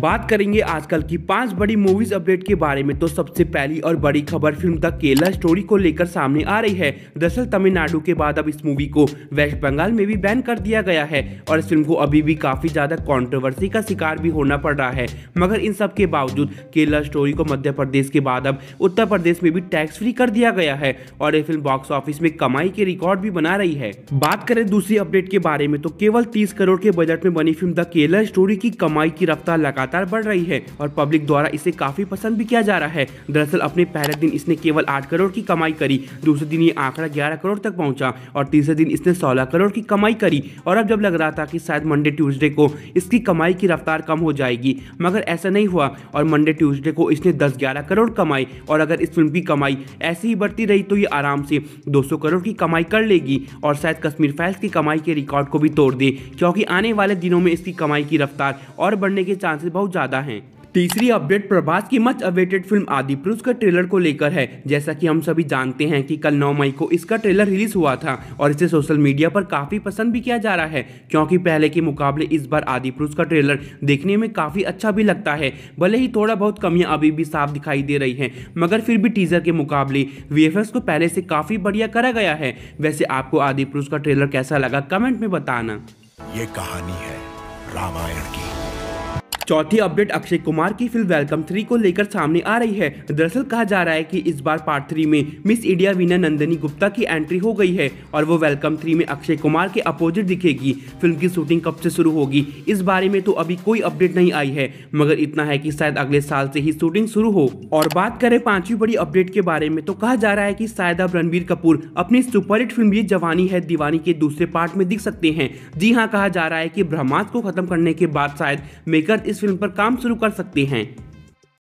बात करेंगे आजकल की पांच बड़ी मूवीज अपडेट के बारे में तो सबसे पहली और बड़ी खबर फिल्म द केला स्टोरी को लेकर सामने आ रही है दरअसल तमिलनाडु के बाद अब इस मूवी को वेस्ट बंगाल में भी बैन कर दिया गया है और इस फिल्म को अभी भी काफी ज्यादा कॉन्ट्रोवर्सी का शिकार भी होना पड़ रहा है मगर इन सब के बावजूद केला स्टोरी को मध्य प्रदेश के बाद अब उत्तर प्रदेश में भी टैक्स फ्री कर दिया गया है और ये फिल्म बॉक्स ऑफिस में कमाई के रिकॉर्ड भी बना रही है बात करें दूसरी अपडेट के बारे में तो केवल तीस करोड़ के बजट में बनी फिल्म द केला स्टोरी की कमाई की रफ्तार लगातार लगातार बढ़ रही है और पब्लिक द्वारा इसे काफ़ी पसंद भी किया जा रहा है दरअसल अपने पहले दिन इसने केवल आठ करोड़ की कमाई करी दूसरे दिन ये आंकड़ा ग्यारह करोड़ तक पहुंचा और तीसरे दिन इसने सोलह करोड़ की कमाई करी और अब जब लग रहा था कि शायद मंडे ट्यूजडे को इसकी कमाई की रफ्तार कम हो जाएगी मगर ऐसा नहीं हुआ और मंडे ट्यूजडे को इसने दस ग्यारह करोड़ कमाई और अगर इस फिल्म की कमाई ऐसे ही बढ़ती रही तो ये आराम से 200 करोड़ की कमाई कर लेगी और शायद कश्मीर फाइल्स की कमाई के रिकॉर्ड को भी तोड़ दे क्योंकि आने वाले दिनों में इसकी कमाई की रफ्तार और बढ़ने के चांसेस बहुत ज्यादा है तीसरी अपडेट प्रभास की मच अवेटेड फिल्म आदि पुरुष का ट्रेलर को लेकर है जैसा कि हम सभी जानते हैं कि कल 9 मई को इसका ट्रेलर रिलीज हुआ था और इसे सोशल मीडिया पर काफ़ी पसंद भी किया जा रहा है क्योंकि पहले के मुकाबले इस बार आदि पुरुष का ट्रेलर देखने में काफ़ी अच्छा भी लगता है भले ही थोड़ा बहुत कमियाँ अभी भी साफ दिखाई दे रही है मगर फिर भी टीजर के मुकाबले वी को पहले से काफ़ी बढ़िया करा गया है वैसे आपको आदि पुरुष का ट्रेलर कैसा लगा कमेंट में बताना ये कहानी है रामायण की चौथी अपडेट अक्षय कुमार की फिल्म वेलकम थ्री को लेकर सामने आ रही है दरअसल कहा जा रहा है कि इस बार पार्ट थ्री में मिस इंडिया वीना नंदनी गुप्ता की एंट्री हो गई है और वो वेलकम थ्री में अक्षय कुमार के अपोजिट दिखेगी फिल्म की शूटिंग कब से शुरू होगी इस बारे में तो अभी कोई अपडेट नहीं आई है मगर इतना है की शायद अगले साल से ही शूटिंग शुरू हो और बात करें पांचवी बड़ी अपडेट के बारे में तो कहा जा रहा है की शायद अब रणबीर कपूर अपनी सुपरहिट फिल्म ये जवानी है दीवानी के दूसरे पार्ट में दिख सकते हैं जी हाँ कहा जा रहा है की ब्रह्मास्त को खत्म करने के बाद शायद मेकर इस फिल्म पर काम शुरू कर सकते हैं